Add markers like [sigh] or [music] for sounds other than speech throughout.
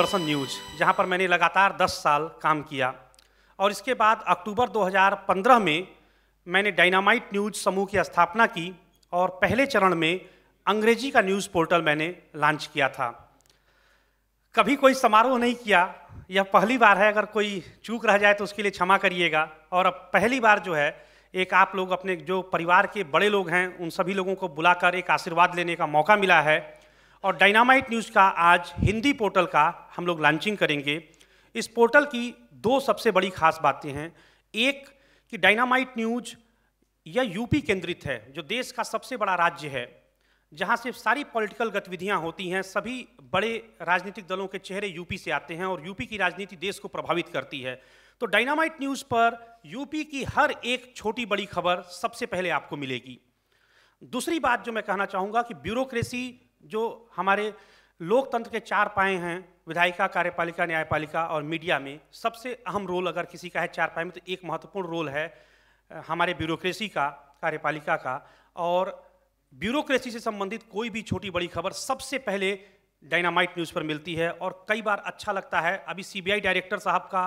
Doordarshan news जहाँ पर मैंने लगातार 10 साल काम किया और इसके बाद अक्टूबर 2015 में मैंने डायनामाइट न्यूज़ समूह की स्थापना की और पहले चरण में अंग्रेजी का न्यूज़ पोर्टल मैंने लॉन्च किया था कभी कोई समारोह नहीं किया यह पहली बार है अगर कोई चूक रह जाए तो उसके लिए क्षमा करिएगा और अब पहली बार जो है एक आप लोग अपने जो परिवार के बड़े लोग हैं उन सभी लोगों को बुलाकर एक आशीर्वाद लेने का मौका मिला है और डायनामाइट न्यूज़ का आज हिंदी पोर्टल का हम लोग लॉन्चिंग करेंगे इस पोर्टल की दो सबसे बड़ी खास बातें हैं एक कि डायनामाइट न्यूज यह यूपी केंद्रित है जो देश का सबसे बड़ा राज्य है जहां से सारी पॉलिटिकल गतिविधियां होती हैं सभी बड़े राजनीतिक दलों के चेहरे यूपी से आते हैं और यूपी की राजनीति देश को प्रभावित करती है तो डायनामाइट न्यूज़ पर यूपी की हर एक छोटी बड़ी खबर सबसे पहले आपको मिलेगी दूसरी बात जो मैं कहना चाहूँगा कि ब्यूरोक्रेसी जो हमारे लोकतंत्र के चार पाए हैं विधायिका कार्यपालिका न्यायपालिका और मीडिया में सबसे अहम रोल अगर किसी का है चार पाए में तो एक महत्वपूर्ण रोल है हमारे ब्यूरोक्रेसी का कार्यपालिका का और ब्यूरोक्रेसी से संबंधित कोई भी छोटी बड़ी खबर सबसे पहले डायनामाइट न्यूज़ पर मिलती है और कई बार अच्छा लगता है अभी सीबीआई डायरेक्टर साहब का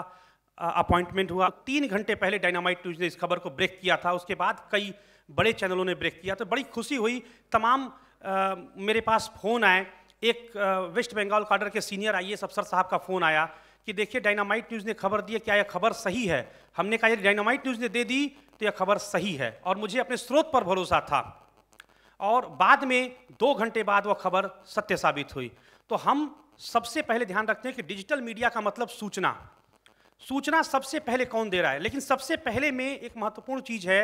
अपॉइंटमेंट हुआ तीन घंटे पहले डायनामाइट न्यूज़ ने इस खबर को ब्रेक किया था उसके बाद कई बड़े चैनलों ने ब्रेक किया तो बड़ी खुशी हुई तमाम आ, मेरे पास फ़ोन आए एक वेस्ट बंगाल कार्डर के सीनियर आई अफसर साहब का फ़ोन आया कि देखिए डायनामाइट न्यूज़ ने खबर दी है क्या यह खबर सही है हमने कहा यदि डायनामाइट न्यूज़ ने दे दी तो यह खबर सही है और मुझे अपने स्रोत पर भरोसा था और बाद में दो घंटे बाद वह खबर सत्य साबित हुई तो हम सबसे पहले ध्यान रखते हैं कि डिजिटल मीडिया का मतलब सूचना सूचना सबसे पहले कौन दे रहा है लेकिन सबसे पहले में एक महत्वपूर्ण चीज़ है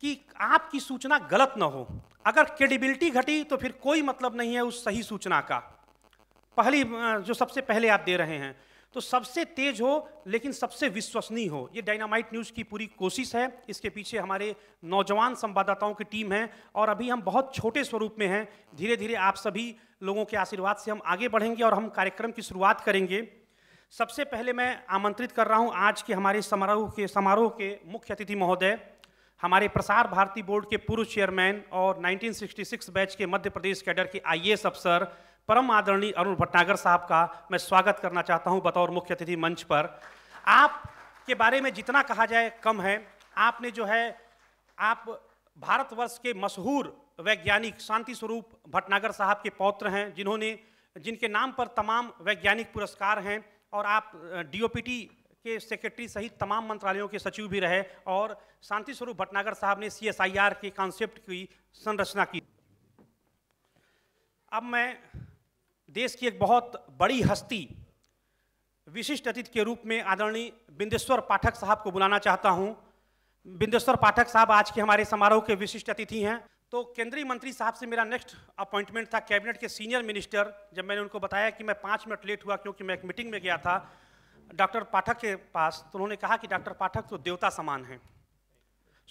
कि आपकी सूचना गलत ना हो अगर क्रेडिबिलिटी घटी तो फिर कोई मतलब नहीं है उस सही सूचना का पहली जो सबसे पहले आप दे रहे हैं तो सबसे तेज हो लेकिन सबसे विश्वसनीय हो ये डायनामाइट न्यूज़ की पूरी कोशिश है इसके पीछे हमारे नौजवान संवाददाताओं की टीम है और अभी हम बहुत छोटे स्वरूप में हैं धीरे धीरे आप सभी लोगों के आशीर्वाद से हम आगे बढ़ेंगे और हम कार्यक्रम की शुरुआत करेंगे सबसे पहले मैं आमंत्रित कर रहा हूँ आज के हमारे समारोह के समारोह के मुख्य अतिथि महोदय हमारे प्रसार भारती बोर्ड के पूर्व चेयरमैन और 1966 बैच के मध्य प्रदेश कैडर के आईएएस अफसर परम आदरणीय अरुण भटनागर साहब का मैं स्वागत करना चाहता हूं बतौर मुख्य अतिथि मंच पर आप के बारे में जितना कहा जाए कम है आपने जो है आप भारतवर्ष के मशहूर वैज्ञानिक शांति स्वरूप भटनागर साहब के पौत्र हैं जिन्होंने जिनके नाम पर तमाम वैज्ञानिक पुरस्कार हैं और आप डी के सेक्रेटरी सहित तमाम मंत्रालयों के सचिव भी रहे और शांति स्वरूप भटनागर साहब ने सी के कॉन्सेप्ट की संरचना की अब मैं देश की एक बहुत बड़ी हस्ती विशिष्ट अतिथि के रूप में आदरणीय बिंदेश्वर पाठक साहब को बुलाना चाहता हूं बिंदेश्वर पाठक साहब आज के हमारे समारोह के विशिष्ट अतिथि हैं तो केंद्रीय मंत्री साहब से मेरा नेक्स्ट अपॉइंटमेंट था कैबिनेट के सीनियर मिनिस्टर जब मैंने उनको बताया कि मैं पाँच मिनट लेट हुआ क्योंकि मैं एक मीटिंग में गया था डॉक्टर पाठक के पास तो उन्होंने कहा कि डॉक्टर पाठक तो देवता समान हैं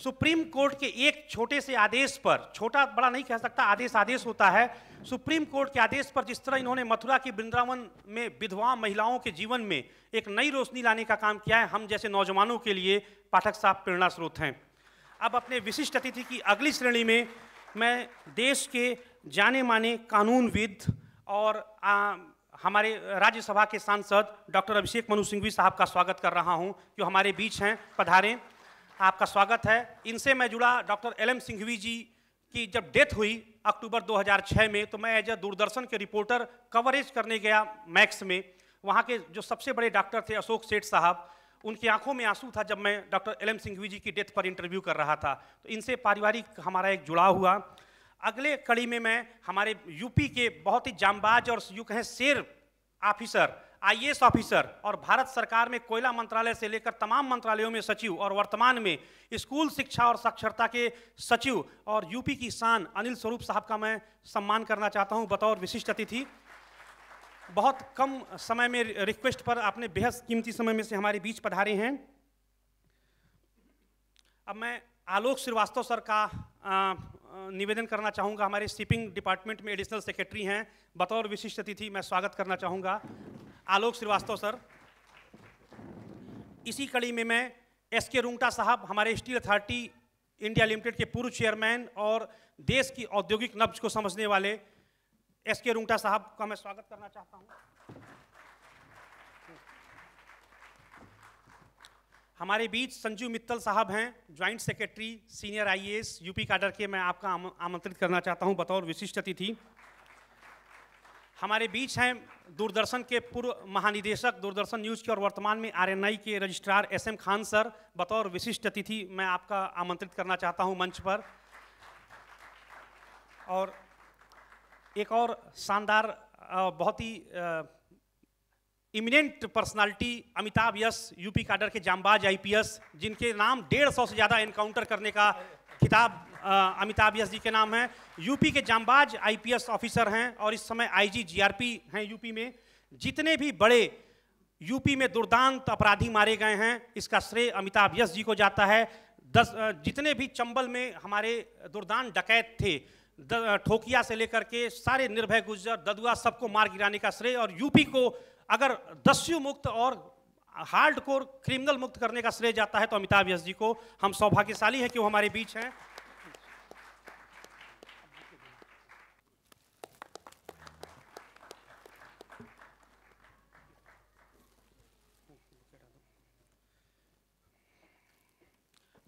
सुप्रीम कोर्ट के एक छोटे से आदेश पर छोटा बड़ा नहीं कह सकता आदेश आदेश होता है सुप्रीम कोर्ट के आदेश पर जिस तरह इन्होंने मथुरा के वृंदावन में विधवा महिलाओं के जीवन में एक नई रोशनी लाने का काम किया है हम जैसे नौजवानों के लिए पाठक साहब प्रेरणा स्रोत हैं अब अपने विशिष्ट अतिथि की अगली श्रेणी में मैं देश के जाने माने कानूनविद और आ, हमारे राज्यसभा के सांसद डॉक्टर अभिषेक मनु सिंघवी साहब का स्वागत कर रहा हूं जो हमारे बीच हैं पधारें आपका स्वागत है इनसे मैं जुड़ा doctor L M Singhvi ji की जब डेथ हुई अक्टूबर 2006 में तो मैं एज अ दूरदर्शन के रिपोर्टर कवरेज करने गया मैक्स में वहाँ के जो सबसे बड़े डॉक्टर थे अशोक सेठ साहब उनकी आंखों में आंसू था जब मैं doctor L M Singhvi ji की डेथ पर इंटरव्यू कर रहा था तो इनसे पारिवारिक हमारा एक जुड़ाव हुआ अगले कड़ी में मैं हमारे यूपी के बहुत ही जामबाज और यू कहें शेर ऑफिसर आई ऑफिसर और भारत सरकार में कोयला मंत्रालय से लेकर तमाम मंत्रालयों में सचिव और वर्तमान में स्कूल शिक्षा और साक्षरता के सचिव और यूपी की शान अनिल स्वरूप साहब का मैं सम्मान करना चाहता हूँ बतौर विशिष्ट अतिथि बहुत कम समय में रिक्वेस्ट पर आपने बेहद कीमती समय में से हमारे बीच पधारे हैं अब मैं आलोक श्रीवास्तव सर का निवेदन करना चाहूँगा हमारे शिपिंग डिपार्टमेंट में एडिशनल सेक्रेटरी हैं बतौर विशिष्ट अतिथि मैं स्वागत करना चाहूँगा आलोक श्रीवास्तव सर इसी कड़ी में मैं एस के रुंगटा साहब हमारे स्टील अथॉरिटी इंडिया लिमिटेड के पूर्व चेयरमैन और देश की औद्योगिक नब्ज को समझने वाले एस के रुंगटा साहब का मैं स्वागत करना चाहता हूँ हमारे बीच संजीव मित्तल साहब हैं joint secretary senior IAS UP cadre के मैं आपका आम, आमंत्रित करना चाहता हूं बतौर विशिष्ट अतिथि हमारे बीच हैं दूरदर्शन के पूर्व महानिदेशक दूरदर्शन न्यूज़ के और वर्तमान में आरएनआई के registrar S M Khan sir बतौर विशिष्ट अतिथि मैं आपका आमंत्रित करना चाहता हूं मंच पर और एक और शानदार बहुत ही eminent personality Amitabh Yash UP cadre के जामबाज आईपीएस जिनके नाम डेढ़ सौ से ज़्यादा एनकाउंटर करने का खिताब अमिताभ यस जी के नाम है यूपी के जामबाज आईपीएस ऑफिसर हैं और इस समय आईजी जीआरपी हैं यूपी में जितने भी बड़े यूपी में दुर्दांत अपराधी मारे गए हैं इसका श्रेय अमिताभ यश जी को जाता है दस जितने भी चंबल में हमारे दुर्दांत डकैत थे ठोकिया से लेकर के सारे निर्भय गुजर ददुआ सबको मार गिराने का श्रेय और यूपी को अगर दस्यु मुक्त और हार्ड कोर क्रिमिनल मुक्त करने का श्रेय जाता है तो अमिताभ यश जी को हम सौभाग्यशाली हैं कि वो हमारे बीच हैं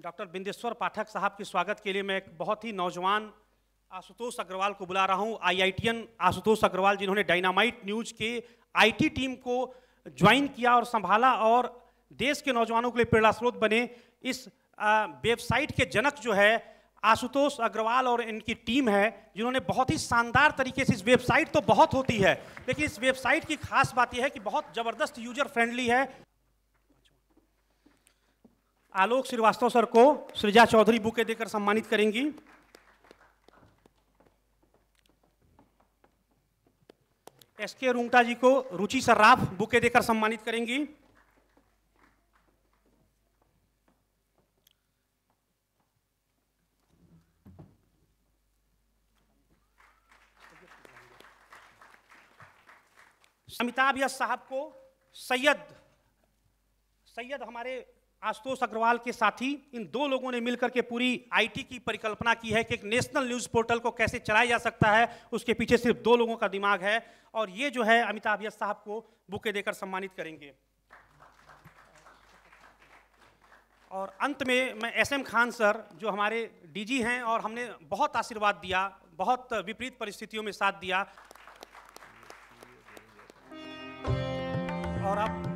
डॉक्टर बिंदेश्वर पाठक साहब के स्वागत के लिए मैं एक बहुत ही नौजवान आशुतोष अग्रवाल को बुला रहा हूं आईआईटीएन आशुतोष अग्रवाल जिन्होंने डायनामाइट न्यूज के आईटी टीम को ज्वाइन किया और संभाला और देश के नौजवानों के लिए प्रेरणा स्रोत बने इस वेबसाइट के जनक जो है आशुतोष अग्रवाल और इनकी टीम है जिन्होंने बहुत ही शानदार तरीके से इस वेबसाइट तो बहुत होती है लेकिन इस वेबसाइट की खास बात यह है कि बहुत ज़बरदस्त यूजर फ्रेंडली है आलोक श्रीवास्तव सर को सृजा चौधरी बुके देकर सम्मानित करेंगी एस के रुंगटा जी को रुचि सर्राफ बुके देकर सम्मानित करेंगी अमिताभ यश साहब को सैयद सैयद हमारे आशुतोष अग्रवाल के साथी इन दो लोगों ने मिलकर के पूरी आईटी की परिकल्पना की है कि एक नेशनल न्यूज़ पोर्टल को कैसे चलाया जा सकता है उसके पीछे सिर्फ दो लोगों का दिमाग है और ये जो है अमिताभ यश साहब को बुके देकर सम्मानित करेंगे और अंत में मैं एस एम खान सर जो हमारे डीजी हैं और हमने बहुत आशीर्वाद दिया बहुत विपरीत परिस्थितियों में साथ दिया और अब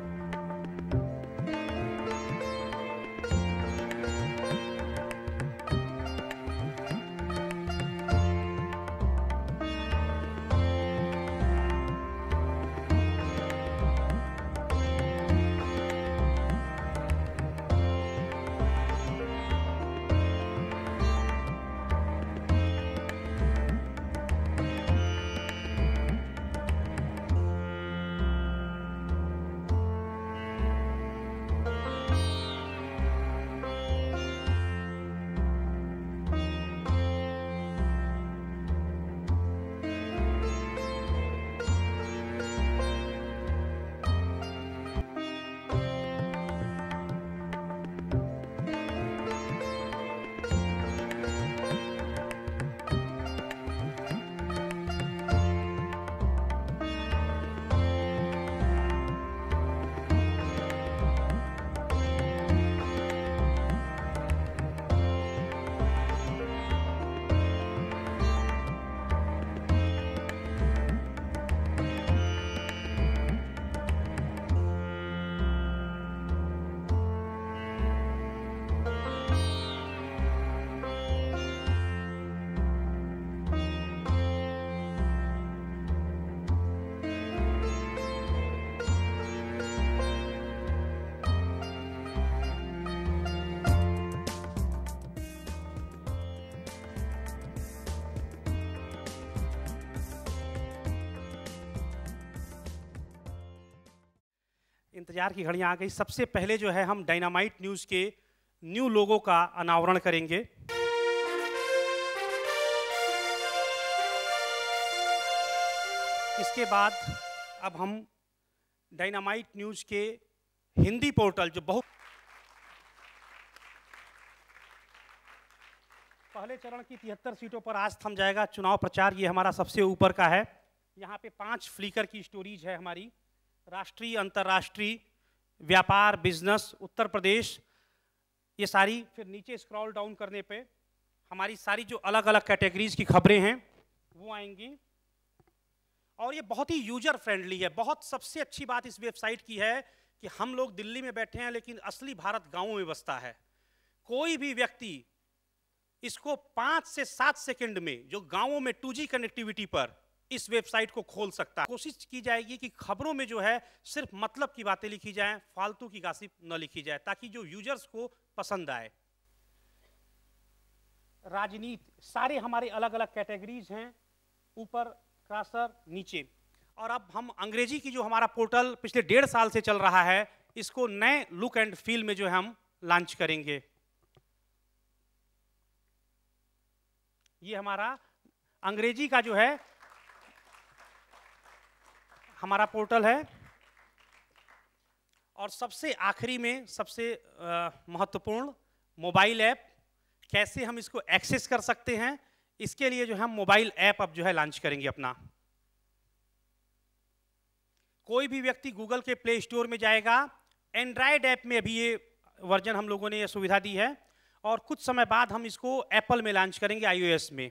इंतजार की घड़ियां आ गई सबसे पहले जो है हम डायनामाइट न्यूज के न्यू लोगों का अनावरण करेंगे इसके बाद अब हम डायनामाइट न्यूज के हिंदी पोर्टल जो बहुत पहले चरण की तिहत्तर सीटों पर आज थम जाएगा चुनाव प्रचार ये हमारा सबसे ऊपर का है यहाँ पे पांच फ्लीकर की स्टोरीज है हमारी राष्ट्रीय अंतर्राष्ट्रीय व्यापार बिजनेस उत्तर प्रदेश ये सारी फिर नीचे स्क्रॉल डाउन करने पे हमारी सारी जो अलग अलग कैटेगरीज की खबरें हैं वो आएंगी और ये बहुत ही यूजर फ्रेंडली है बहुत सबसे अच्छी बात इस वेबसाइट की है कि हम लोग दिल्ली में बैठे हैं लेकिन असली भारत गाँव में बसता है कोई भी व्यक्ति इसको पाँच से सात सेकंड में जो गाँवों में टू कनेक्टिविटी पर इस वेबसाइट को खोल सकता है कोशिश की जाएगी कि खबरों में जो है सिर्फ मतलब की बातें लिखी जाए फालतू की गासिप न लिखी जाए ताकि जो यूजर्स को पसंद आए राजनीति सारे हमारे अलग अलग कैटेगरीज हैं ऊपर क्रासर नीचे और अब हम अंग्रेजी की जो हमारा पोर्टल पिछले डेढ़ साल से चल रहा है इसको नए लुक एंड फील में जो है हम लॉन्च करेंगे ये हमारा अंग्रेजी का जो है हमारा पोर्टल है और सबसे आखिरी में सबसे महत्वपूर्ण मोबाइल ऐप कैसे हम इसको एक्सेस कर सकते हैं इसके लिए जो है मोबाइल ऐप अब जो है लॉन्च करेंगे अपना कोई भी व्यक्ति गूगल के प्ले स्टोर में जाएगा एंड्रॉयड ऐप में अभी ये वर्जन हम लोगों ने यह सुविधा दी है और कुछ समय बाद हम इसको एप्पल में लॉन्च करेंगे आईओएस में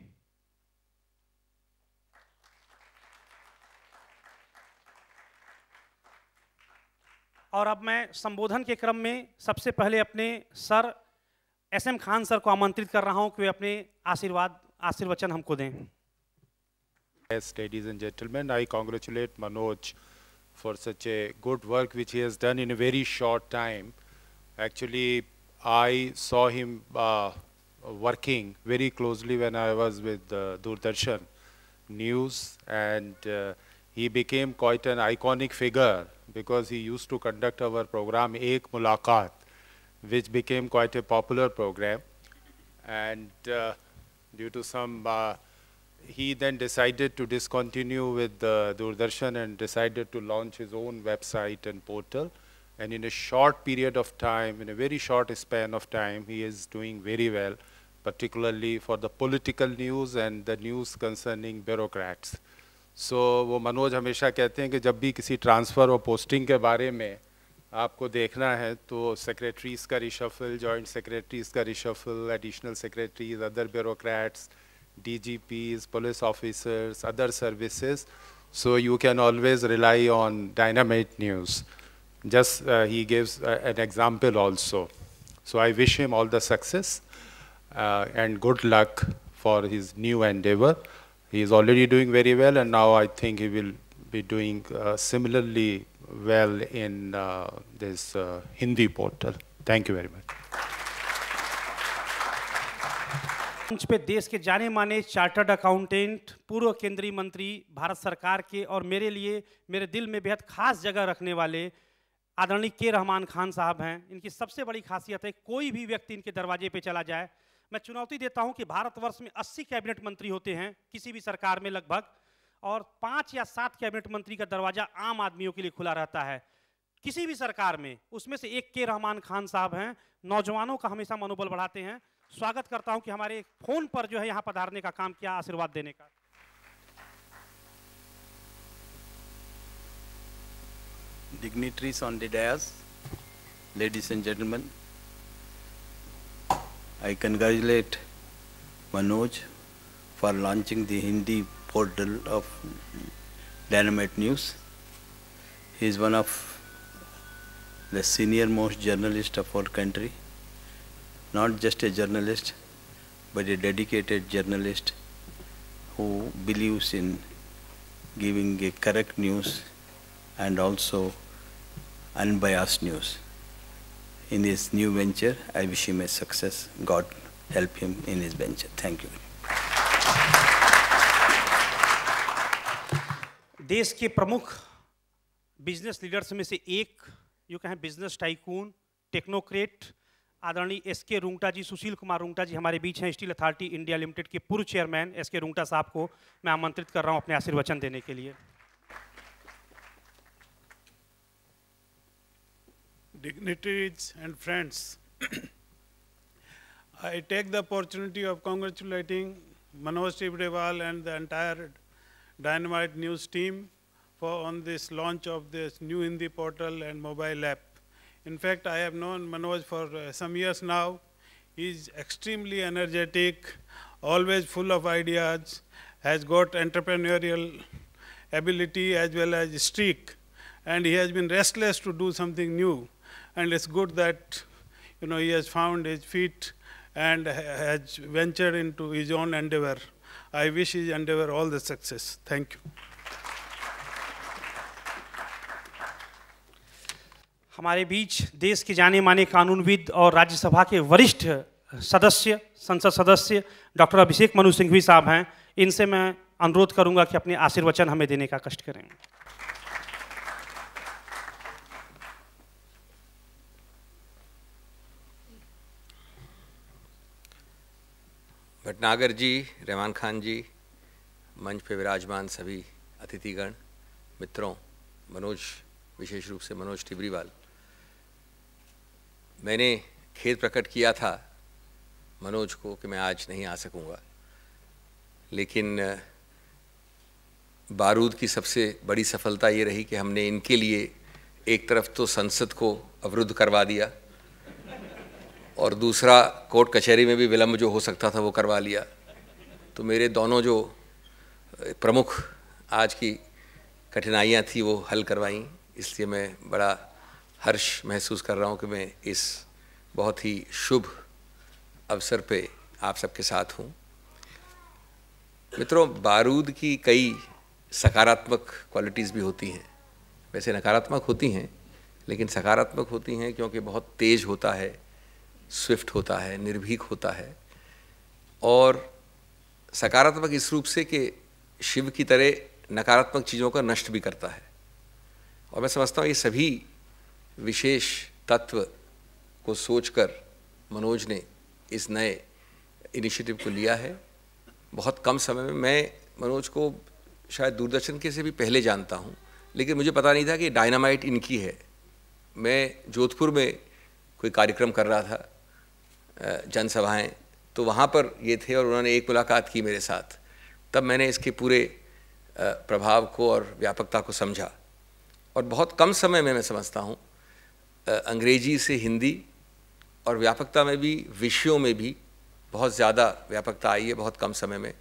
और अब मैं संबोधन के क्रम में सबसे पहले अपने sir S M Khan sir को आमंत्रित कर रहा हूं कि वे अपने आशीर्वाद आशीर्वचन हमको दें Yes, ladies and gentlemen, I congratulate Manoj for such a good work which he has done in a very short time. Actually, I saw him uh, working very closely when I was with uh, Doordarshan News and uh, he became quite an iconic figure because he used to conduct our program Ek Mulakat, which became quite a popular program. And uh, due to some, uh, he then decided to discontinue with uh, Doordarshan and decided to launch his own website and portal. And in a short period of time, in a very short span of time, he is doing very well, particularly for the political news and the news concerning bureaucrats. So so, वो मनोज हमेशा कहते हैं कि जब भी किसी transfer और posting के बारे में आपको देखना है तो सेक्रेटरीज़ का रिशफल जॉइंट सेक्रेटरीज़ का reshuffle additional secretaries other bureaucrats DGPs police officers other services so you can always rely on dynamite news just he gives an example also so I wish him all the success and good luck for his new and ever He is already doing very well, and now I think he will be doing uh, similarly well in uh, this uh, Hindi portal. Thank you very much. मंच पे देश के जाने माने chartered accountant पूर्व केंद्रीय मंत्री भारत सरकार के और मेरे लिए मेरे दिल में बेहद खास जगह रखने वाले आदरणीय के रहमान खान साहब हैं इनकी सबसे बड़ी खासियत है कोई भी व्यक्ति इनके दरवाजे पे चला जाए मैं चुनौती देता हूं कि भारतवर्ष में 80 कैबिनेट मंत्री होते हैं किसी भी सरकार में लगभग और पांच या सात कैबिनेट मंत्री का दरवाजा आम आदमियों के लिए खुला रहता है किसी भी सरकार में उसमें से एक के रहमान खान साहब हैं नौजवानों का हमेशा मनोबल बढ़ाते हैं स्वागत करता हूं कि हमारे फोन पर जो है यहाँ पधारने का काम किया आशीर्वाद देने का dignitaries on the ladies and gentleman I congratulate Manoj for launching the Hindi portal of Dynamite News. He is one of the senior most journalists of our country. Not just a journalist, but a dedicated journalist who believes in giving a correct news and also unbiased news. in his new venture. I wish him a success. God help him in his venture. Thank you. देश के प्रमुख business leaders में से एक जो कहें business tycoon technocrat आदरणीय S K Rungta जी सुशील कुमार रूंगटा जी हमारे बीच हैं स्टील अथॉरिटी इंडिया लिमिटेड के पूर्व चेयरमैन एस के रूंगटा साहब को मैं आमंत्रित कर रहा हूं अपने आशीर्वचन देने के लिए dignitaries and friends, [clears throat] I take the opportunity of congratulating Manoj Tibdewal and the entire Dynamite News team for on this launch of this new Hindi portal and mobile app. In fact, I have known Manoj for uh, some years now. He is extremely energetic, always full of ideas, has got entrepreneurial ability as well as streak, and he has been restless to do something new. and it's good that you know he has found his feet and has ventured into his own endeavor. I wish his endeavor all the success. Thank you. हमारे बीच देश के जाने माने कानूनविद और राज्यसभा के वरिष्ठ सदस्य संसद सदस्य डॉक्टर अभिषेक मनु सिंघवी साहब हैं इनसे मैं अनुरोध करूंगा कि अपने आशीर्वचन हमें देने का कष्ट करें भटनागर जी रहमान खान जी मंच पे विराजमान सभी अतिथिगण मित्रों मनोज विशेष रूप से मनोज टिबरीवाल मैंने खेद प्रकट किया था मनोज को कि मैं आज नहीं आ सकूंगा लेकिन बारूद की सबसे बड़ी सफलता ये रही कि हमने इनके लिए एक तरफ तो संसद को अवरुद्ध करवा दिया और दूसरा कोर्ट कचहरी में भी विलम्ब जो हो सकता था वो करवा लिया तो मेरे दोनों जो प्रमुख आज की कठिनाइयाँ थी वो हल करवाई इसलिए मैं बड़ा हर्ष महसूस कर रहा हूँ कि मैं इस बहुत ही शुभ अवसर पे आप सबके साथ हूँ मित्रों बारूद की कई सकारात्मक क्वालिटीज़ भी होती हैं वैसे नकारात्मक होती हैं लेकिन सकारात्मक होती हैं क्योंकि बहुत तेज़ होता है स्विफ्ट होता है निर्भीक होता है और सकारात्मक इस रूप से कि शिव की तरह नकारात्मक चीज़ों का नष्ट भी करता है और मैं समझता हूँ ये सभी विशेष तत्व को सोचकर मनोज ने इस नए इनिशिएटिव को लिया है बहुत कम समय में मैं मनोज को शायद दूरदर्शन के से भी पहले जानता हूँ लेकिन मुझे पता नहीं था कि डायनामाइट इनकी है मैं जोधपुर में कोई कार्यक्रम कर रहा था जनसभाएं तो वहाँ पर ये थे और उन्होंने एक मुलाकात की मेरे साथ तब मैंने इसके पूरे प्रभाव को और व्यापकता को समझा और बहुत कम समय में मैं समझता हूँ अंग्रेजी से हिंदी और व्यापकता में भी विषयों में भी बहुत ज़्यादा व्यापकता आई है बहुत कम समय में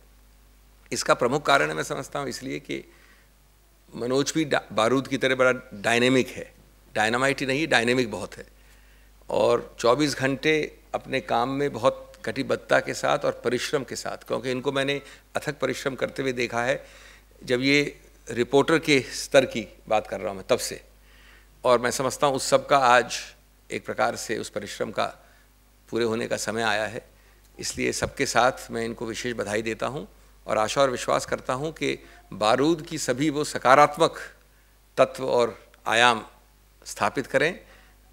इसका प्रमुख कारण है मैं समझता हूँ इसलिए कि मनोज भी बारूद की तरह बड़ा डायनेमिक है डायनामाइट ही नहीं डायनेमिक बहुत है और 24 घंटे अपने काम में बहुत कटिबद्धता के साथ और परिश्रम के साथ क्योंकि इनको मैंने अथक परिश्रम करते हुए देखा है जब ये रिपोर्टर के स्तर की बात कर रहा हूँ मैं तब से और मैं समझता हूँ उस सब का आज एक प्रकार से उस परिश्रम का पूरे होने का समय आया है इसलिए सबके साथ मैं इनको विशेष बधाई देता हूँ और आशा और विश्वास करता हूँ कि बारूद की सभी वो सकारात्मक तत्व और आयाम स्थापित करें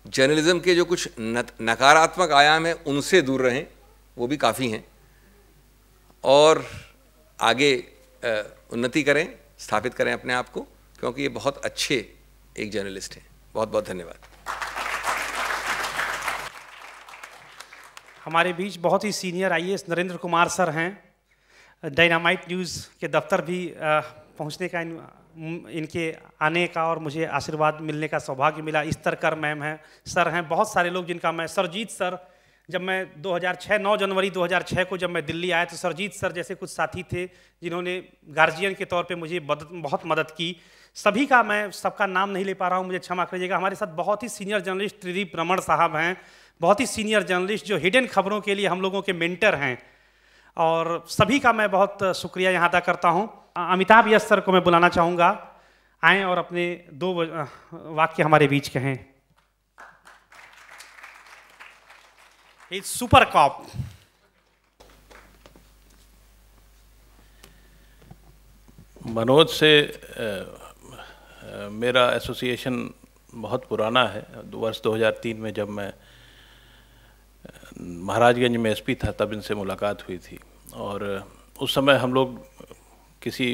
जर्नलिज्म के जो कुछ नकारात्मक आयाम हैं उनसे दूर रहें वो भी काफ़ी हैं और आगे उन्नति करें स्थापित करें अपने आप को क्योंकि ये बहुत अच्छे एक जर्नलिस्ट हैं बहुत बहुत धन्यवाद हमारे बीच बहुत ही senior I Narendra Kumar sir हैं डायनामाइट न्यूज़ के दफ्तर भी पहुंचने का इन, इनके आने का और मुझे आशीर्वाद मिलने का सौभाग्य मिला स्तर कर मैम हैं सर हैं बहुत सारे लोग जिनका मैं सरजीत सर जब मैं 2006 9 जनवरी 2006 को जब मैं दिल्ली आया तो सरजीत सर जैसे कुछ साथी थे जिन्होंने गार्जियन के तौर पे मुझे बहुत मदद की सभी का मैं सबका नाम नहीं ले पा रहा हूँ मुझे क्षमा करिएगा हमारे साथ बहुत ही सीनियर जर्नलिस्ट त्रिदीप रमण साहब हैं बहुत ही सीनियर जर्नलिस्ट जो हिडन खबरों के लिए हम लोगों के मेंटर हैं और सभी का मैं बहुत शुक्रिया यहाँ अदा करता हूँ अमिताभ यश सर को मैं बुलाना चाहूँगा आए और अपने दो वाक्य हमारे बीच कहें सुपर कॉप मनोज से आ, आ, मेरा एसोसिएशन बहुत पुराना है वर्ष 2003 में जब मैं महाराजगंज में एसपी था तब इनसे मुलाकात हुई थी और उस समय हम लोग किसी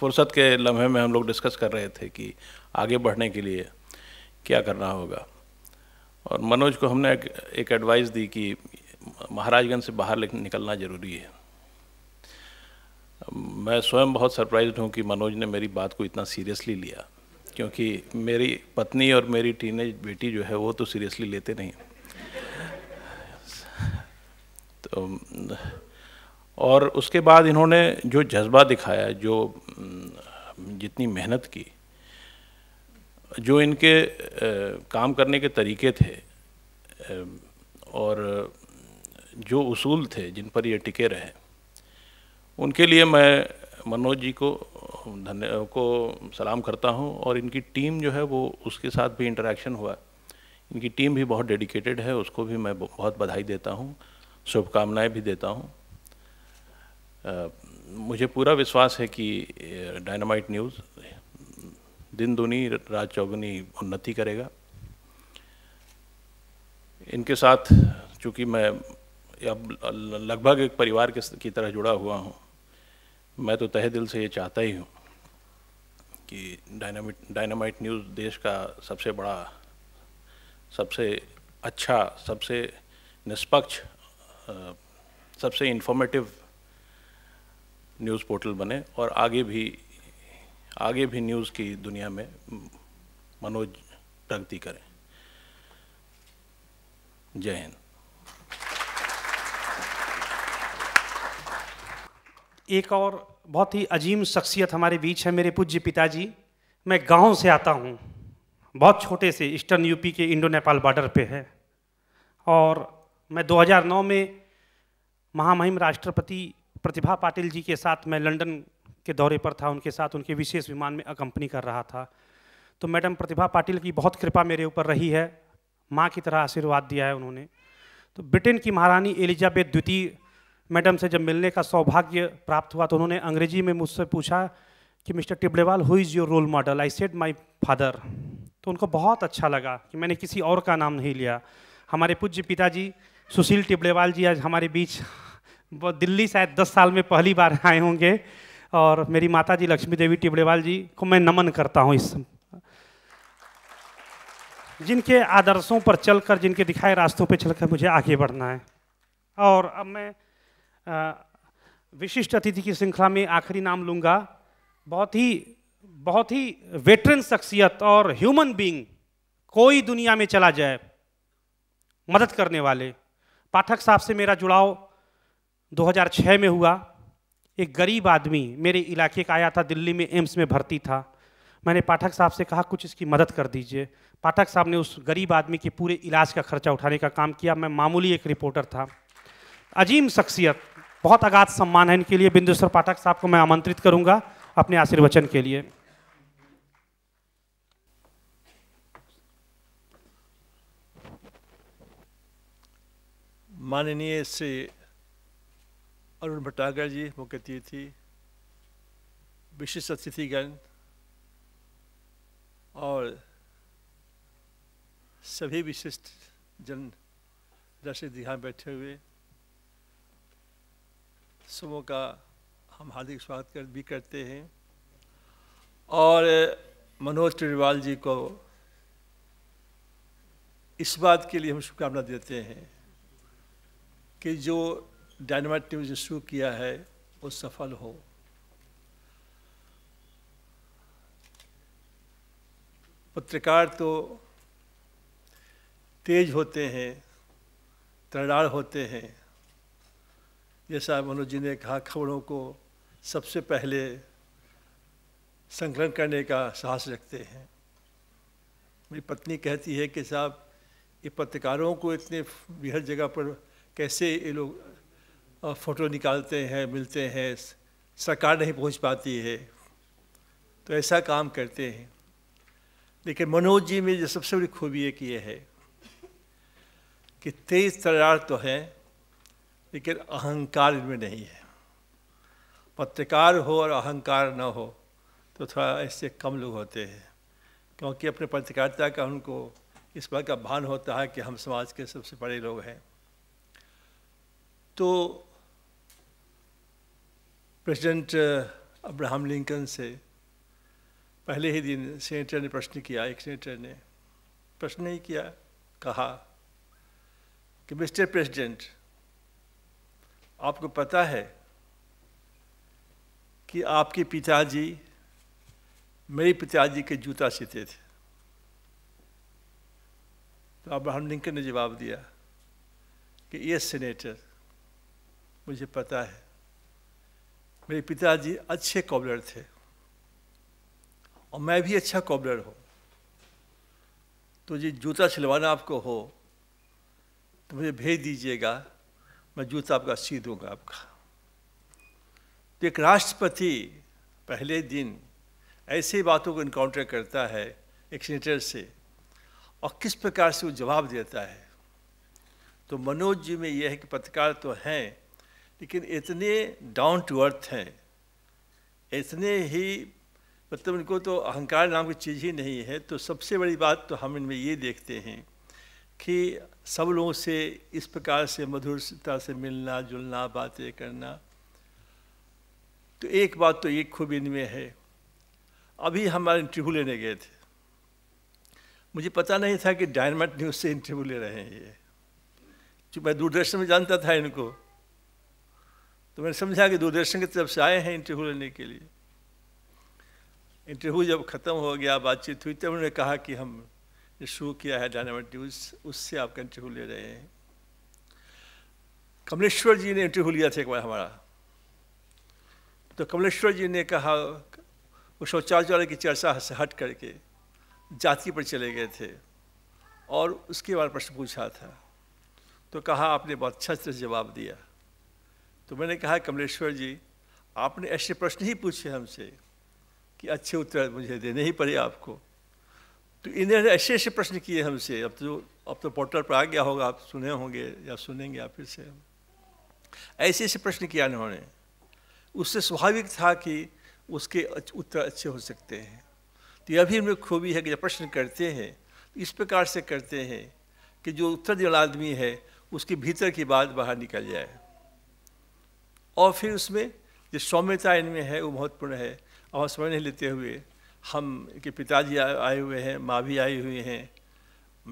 फुर्सत के लम्हे में हम लोग डिस्कस कर रहे थे कि आगे बढ़ने के लिए क्या करना होगा और मनोज को हमने एक, एडवाइस दी कि महाराजगंज से बाहर निकलना ज़रूरी है मैं स्वयं बहुत सरप्राइज हूँ कि मनोज ने मेरी बात को इतना सीरियसली लिया क्योंकि मेरी पत्नी और मेरी टीनेज बेटी जो है वो तो सीरियसली लेते नहीं तो और उसके बाद इन्होंने जो जज्बा दिखाया जो जितनी मेहनत की जो इनके काम करने के तरीके थे और जो उसूल थे जिन पर ये टिके रहे उनके लिए मैं मनोज जी को धन्य को सलाम करता हूं और इनकी टीम जो है वो उसके साथ भी इंटरेक्शन हुआ इनकी टीम भी बहुत डेडिकेटेड है उसको भी मैं बहुत बधाई देता हूं शुभकामनाएं भी देता हूं मुझे पूरा विश्वास है कि डायनामाइट न्यूज़ दिन दुनी रात चौगुनी उन्नति करेगा इनके साथ चूँकि मैं अब लगभग एक परिवार के की तरह जुड़ा हुआ हूँ मैं तो तहे दिल से ये चाहता ही हूँ कि डायनामिट डायनामाइट न्यूज़ देश का सबसे बड़ा सबसे अच्छा सबसे निष्पक्ष सबसे इन्फॉर्मेटिव न्यूज़ पोर्टल बने और आगे भी आगे भी न्यूज़ की दुनिया में मनोज प्रगति करें जय हिंद एक और बहुत ही अजीम शख्सियत हमारे बीच है मेरे पूज्य पिताजी मैं गांव से आता हूं बहुत छोटे से ईस्टर्न यूपी के इंडो नेपाल बॉर्डर पे है और मैं 2009 में महामहिम राष्ट्रपति प्रतिभा पाटिल जी के साथ मैं लंदन के दौरे पर था उनके साथ उनके विशेष विमान में अकम्पनी कर रहा था तो मैडम प्रतिभा पाटिल की बहुत कृपा मेरे ऊपर रही है माँ की तरह आशीर्वाद दिया है उन्होंने तो ब्रिटेन की महारानी एलिजाबेथ द्वितीय मैडम से जब मिलने का सौभाग्य प्राप्त हुआ तो उन्होंने अंग्रेजी में मुझसे पूछा कि mister Tiblewal who is your role model I said my father तो उनको बहुत अच्छा लगा कि मैंने किसी और का नाम नहीं लिया हमारे पूज्य पिताजी सुशील टिबलेवाल जी आज हमारे बीच वो दिल्ली शायद दस साल में पहली बार [laughs] आए होंगे और मेरी माता जी लक्ष्मी देवी टिबड़ेवाल जी को मैं नमन करता हूँ इस जिनके आदर्शों पर चलकर जिनके दिखाए रास्तों पर चलकर मुझे आगे बढ़ना है और अब मैं विशिष्ट अतिथि की श्रृंखला में आखिरी नाम लूँगा बहुत ही बहुत ही वेटरन शख्सियत और ह्यूमन बीइंग कोई दुनिया में चला जाए मदद करने वाले पाठक साहब से मेरा जुड़ाव 2006 में हुआ एक गरीब आदमी मेरे इलाके का आया था दिल्ली में एम्स में भर्ती था मैंने पाठक साहब से कहा कुछ इसकी मदद कर दीजिए पाठक साहब ने उस गरीब आदमी के पूरे इलाज का खर्चा उठाने का काम किया मैं मामूली एक रिपोर्टर था अजीम शख्सियत बहुत आगाध सम्मान है इनके लिए बिंदुसर पाठक साहब को मैं आमंत्रित करूंगा अपने आशीर्वचन के लिए माननीय श्री अरुण भट्टागर जी मुख्य अतिथि विशिष्ट अतिथिगण और सभी विशिष्ट जन दर्शक यहाँ बैठे हुए सुबह का हम हार्दिक स्वागत कर भी करते हैं और मनोज टिवाल जी को इस बात के लिए हम शुभकामना देते हैं कि जो डायनामाइट ने मुझे शुरू किया है वो सफल हो पत्रकार तो तेज होते हैं तरार होते हैं जैसा मनोज जी ने कहा खबरों को सबसे पहले संकलन करने का साहस रखते हैं मेरी पत्नी कहती है कि साहब ये पत्रकारों को इतने बेहद जगह पर कैसे ये लोग फ़ोटो निकालते हैं मिलते हैं सरकार नहीं पहुंच पाती है तो ऐसा काम करते हैं लेकिन मनोज जी में जो सबसे बड़ी खूबी एक ये है कि तेज तरार तो हैं लेकिन अहंकार इनमें नहीं है पत्रकार हो और अहंकार ना हो तो थोड़ा ऐसे कम लोग होते हैं क्योंकि अपने पत्रकारिता का उनको इस बात का भान होता है कि हम समाज के सबसे बड़े लोग हैं तो प्रेसिडेंट uh, अब्राहम लिंकन से पहले ही दिन सेनेटर ने प्रश्न किया एक सेनेटर ने प्रश्न ही किया कहा कि मिस्टर प्रेसिडेंट आपको पता है कि आपके पिताजी मेरे पिताजी के जूता सीते थे तो अब्राहम लिंकन ने जवाब दिया कि ये सीनेटर मुझे पता है मेरे पिताजी अच्छे कॉबलर थे और मैं भी अच्छा कॉबलर हूँ तो जी जूता सिलवाना आपको हो तो मुझे भेज दीजिएगा मैं जूता आपका सी दूंगा आपका तो एक राष्ट्रपति पहले दिन ऐसे बातों को इनकाउंटर करता है एक सीनेटर से और किस प्रकार से वो जवाब देता है तो मनोज जी में यह है कि पत्रकार तो हैं लेकिन इतने डाउन टू अर्थ हैं इतने ही मतलब इनको तो अहंकार नाम की चीज़ ही नहीं है तो सबसे बड़ी बात तो हम इनमें ये देखते हैं कि सब लोगों से इस प्रकार से मधुरता से मिलना जुलना बातें करना तो एक बात तो ये खूब इनमें है अभी हमारे इंटरव्यू लेने गए थे मुझे पता नहीं था कि डायनमेट न्यूज़ से इंटरव्यू ले रहे हैं ये जो मैं दूरदर्शन में जानता था इनको तो मैंने समझा कि दूरदर्शन की तरफ से आए हैं इंटरव्यू लेने के लिए इंटरव्यू जब ख़त्म हो गया बातचीत हुई तब उन्होंने कहा कि हम शुरू किया है डायनामाइट न्यूज़ उससे आपका इंटरव्यू ले रहे हैं कमलेश्वर जी ने इंटरव्यू लिया था एक बार हमारा तो कमलेश्वर जी ने कहा वो शौचालय वाले की चर्चा से हट करके जाति पर चले गए थे और उसके बारे प्रश्न पूछा था तो कहा आपने बहुत अच्छा से जवाब दिया तो मैंने कहा कमलेश्वर जी आपने ऐसे प्रश्न ही पूछे हमसे कि अच्छे उत्तर मुझे देने ही पड़े आपको तो इन्होंने ऐसे ऐसे प्रश्न किए हमसे अब तो अब तो पोर्टल पर आ गया होगा आप सुने होंगे या सुनेंगे आप फिर से ऐसे ऐसे प्रश्न किया इन्होंने उससे स्वाभाविक था कि उसके उत्तर अच्छे हो सकते हैं तो यह भी इनमें खूबी है कि जब प्रश्न करते हैं तो इस प्रकार से करते हैं कि जो उत्तर देना आदमी है उसके भीतर की बात बाहर निकल जाए और फिर उसमें जो सौम्यता इनमें है वो महत्वपूर्ण है और समय नहीं लेते हुए हम के पिताजी आए हुए हैं माँ भी आई हुई हैं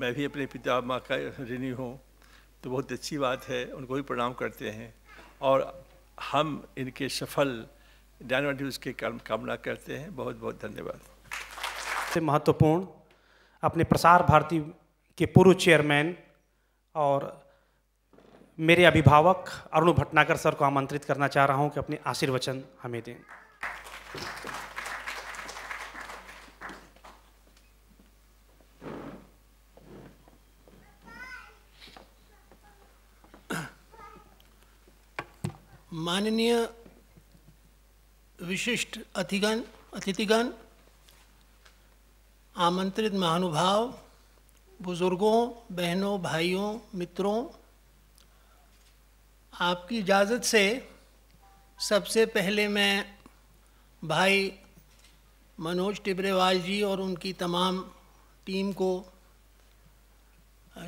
मैं भी अपने पिता माँ का ऋणी हूँ तो बहुत अच्छी बात है उनको भी प्रणाम करते हैं और हम इनके सफल डायनामेटिव उसके कर्म कामना करते हैं बहुत बहुत धन्यवाद से महत्वपूर्ण अपने प्रसार भारती के पूर्व चेयरमैन और मेरे अभिभावक अरुण भटनागर सर को आमंत्रित करना चाह रहा हूं कि अपने आशीर्वचन हमें दें माननीय विशिष्ट अतिगण अतिथिगण आमंत्रित महानुभाव बुजुर्गों बहनों भाइयों मित्रों आपकी इजाज़त से सबसे पहले मैं भाई मनोज टिबरेवाल जी और उनकी तमाम टीम को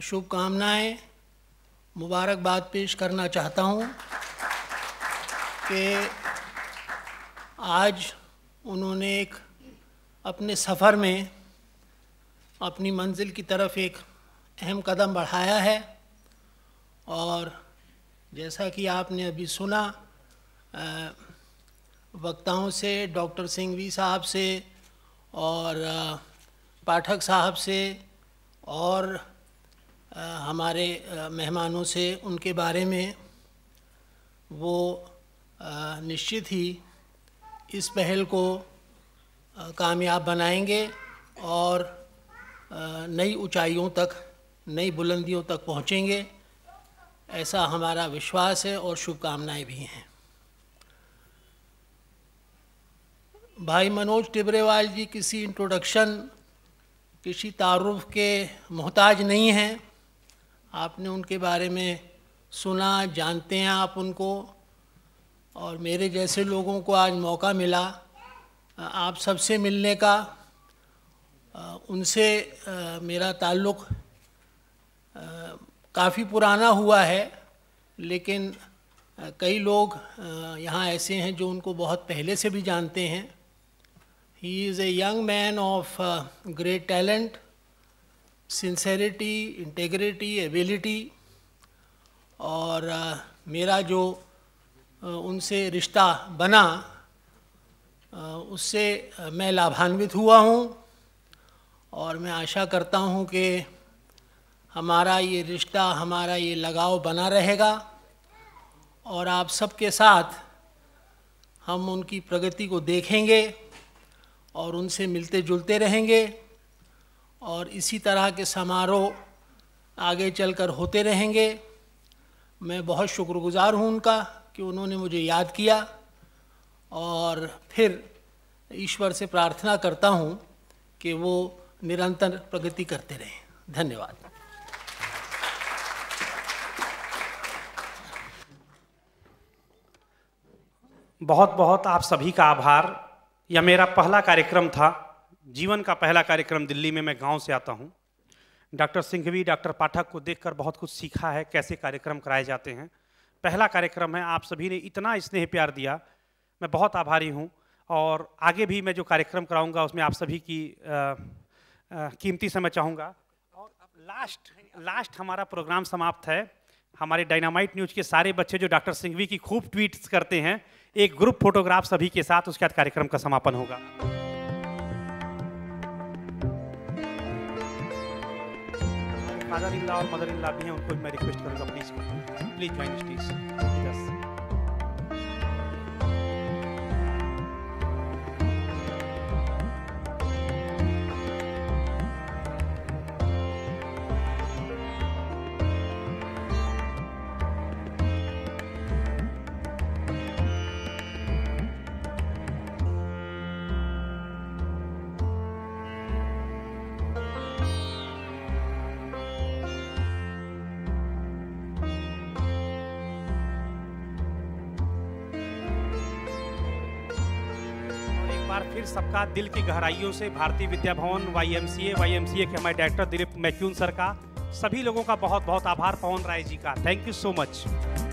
शुभकामनाएं मुबारकबाद पेश करना चाहता हूं कि आज उन्होंने एक अपने सफ़र में अपनी मंजिल की तरफ एक अहम कदम बढ़ाया है और जैसा कि आपने अभी सुना वक्ताओं से डॉक्टर सिंघवी साहब से और पाठक साहब से और हमारे मेहमानों से उनके बारे में वो निश्चित ही इस पहल को कामयाब बनाएंगे और नई ऊंचाइयों तक नई बुलंदियों तक पहुंचेंगे ऐसा हमारा विश्वास है और शुभकामनाएं भी हैं भाई मनोज टिबरेवाल जी किसी इंट्रोडक्शन किसी तारुफ के मोहताज नहीं हैं आपने उनके बारे में सुना जानते हैं आप उनको और मेरे जैसे लोगों को आज मौका मिला आप सबसे मिलने का उनसे मेरा ताल्लुक़ काफ़ी पुराना हुआ है लेकिन कई लोग यहाँ ऐसे हैं जो उनको बहुत पहले से भी जानते हैं he is a young man of great talent sincerity integrity ability और मेरा जो उनसे रिश्ता बना उससे मैं लाभान्वित हुआ हूँ और मैं आशा करता हूँ कि हमारा ये रिश्ता हमारा ये लगाव बना रहेगा और आप सबके साथ हम उनकी प्रगति को देखेंगे और उनसे मिलते जुलते रहेंगे और इसी तरह के समारोह आगे चलकर होते रहेंगे मैं बहुत शुक्रगुज़ार हूँ उनका कि उन्होंने मुझे याद किया और फिर ईश्वर से प्रार्थना करता हूँ कि वो निरंतर प्रगति करते रहें धन्यवाद बहुत बहुत आप सभी का आभार यह मेरा पहला कार्यक्रम था जीवन का पहला कार्यक्रम दिल्ली में मैं गांव से आता हूं डॉक्टर सिंघवी डॉक्टर पाठक को देखकर बहुत कुछ सीखा है कैसे कार्यक्रम कराए जाते हैं पहला कार्यक्रम है आप सभी ने इतना स्नेह प्यार दिया मैं बहुत आभारी हूँ और आगे भी मैं जो कार्यक्रम कराऊँगा उसमें आप सभी की कीमती समय चाहूँगा और अब लास्ट लास्ट हमारा प्रोग्राम समाप्त है हमारे डायनामाइट न्यूज के सारे बच्चे जो डॉक्टर सिंघवी की खूब ट्वीट्स करते हैं एक ग्रुप फोटोग्राफ सभी के साथ उसके बाद कार्यक्रम का समापन होगा फादर इन लॉ और मदर इन लॉ भी हैं उनको मैं रिक्वेस्ट करूंगा प्लीज प्लीज ज्वाइन स्टेज बार फिर सबका दिल की गहराइयों से भारतीय विद्या भवन वाई एम वाई के हमारे डायरेक्टर दिलीप मैक्यून सर का सभी लोगों का बहुत बहुत आभार पवन राय जी का थैंक यू सो मच